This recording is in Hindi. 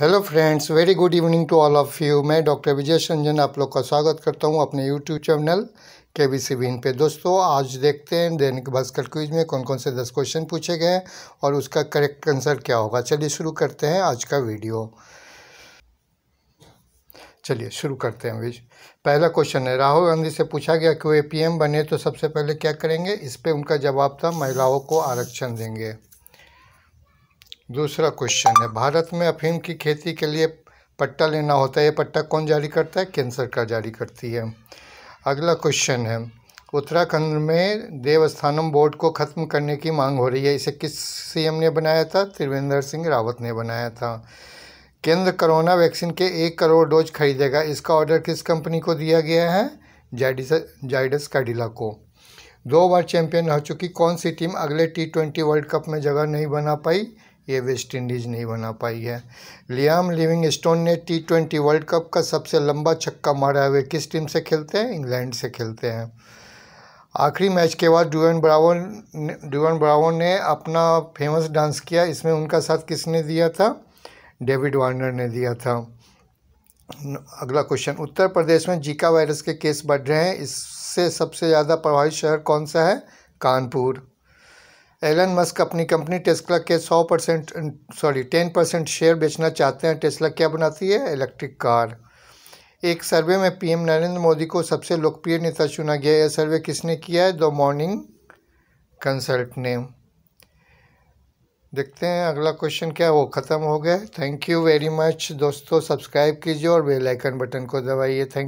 hello friends very good evening to all of you मैं डॉक्टर विजय संजन आप लोग का स्वागत करता हूं अपने यूट्यूब चैनल के बी सी बीन पे दोस्तों आज देखते हैं दैनिक भास्कर क्विज में कौन कौन से दस क्वेश्चन पूछे गए हैं और उसका करेक्ट आंसर क्या होगा चलिए शुरू करते हैं आज का वीडियो चलिए शुरू करते हैं विज पहला क्वेश्चन है राहुल गांधी से पूछा गया कि वे पी बने तो सबसे पहले क्या करेंगे इस पर उनका जवाब था महिलाओं को आरक्षण देंगे दूसरा क्वेश्चन है भारत में अफीम की खेती के लिए पट्टा लेना होता है ये पट्टा कौन जारी करता है केंद्र सरकार जारी करती है अगला क्वेश्चन है उत्तराखंड में देवस्थानम बोर्ड को ख़त्म करने की मांग हो रही है इसे किस सीएम ने बनाया था त्रिवेंद्र सिंह रावत ने बनाया था केंद्र कोरोना वैक्सीन के एक करोड़ डोज खरीदेगा इसका ऑर्डर किस कंपनी को दिया गया है जाइडिस जाइडस कैडिला को दो बार चैंपियन रह चुकी कौन सी टीम अगले टी ट्वेंटी वर्ल्ड कप में जगह नहीं बना पाई ये वेस्ट इंडीज़ नहीं बना पाई है लियाम लिविंग स्टोन ने टी ट्वेंटी वर्ल्ड कप का सबसे लंबा छक्का मारा है वे किस टीम से खेलते हैं इंग्लैंड से खेलते हैं आखिरी मैच के बाद डुवन ब्रावो ने डुवन ब्रावो ने अपना फेमस डांस किया इसमें उनका साथ किसने दिया था डेविड वार्नर ने दिया था अगला क्वेश्चन उत्तर प्रदेश में जीका वायरस के केस बढ़ रहे हैं इससे सबसे ज़्यादा प्रभावित शहर कौन सा है कानपुर एलन मस्क अपनी कंपनी टेस्ला के 100 परसेंट सॉरी 10 परसेंट शेयर बेचना चाहते हैं टेस्ला क्या बनाती है इलेक्ट्रिक कार एक सर्वे में पीएम नरेंद्र मोदी को सबसे लोकप्रिय नेता चुना गया यह सर्वे किसने किया है द मॉर्निंग कंसल्ट ने देखते हैं अगला क्वेश्चन क्या वो ख़त्म हो गया थैंक यू वेरी मच दोस्तों सब्सक्राइब कीजिए और बेलाइकन बटन को दबाइए थैंक यू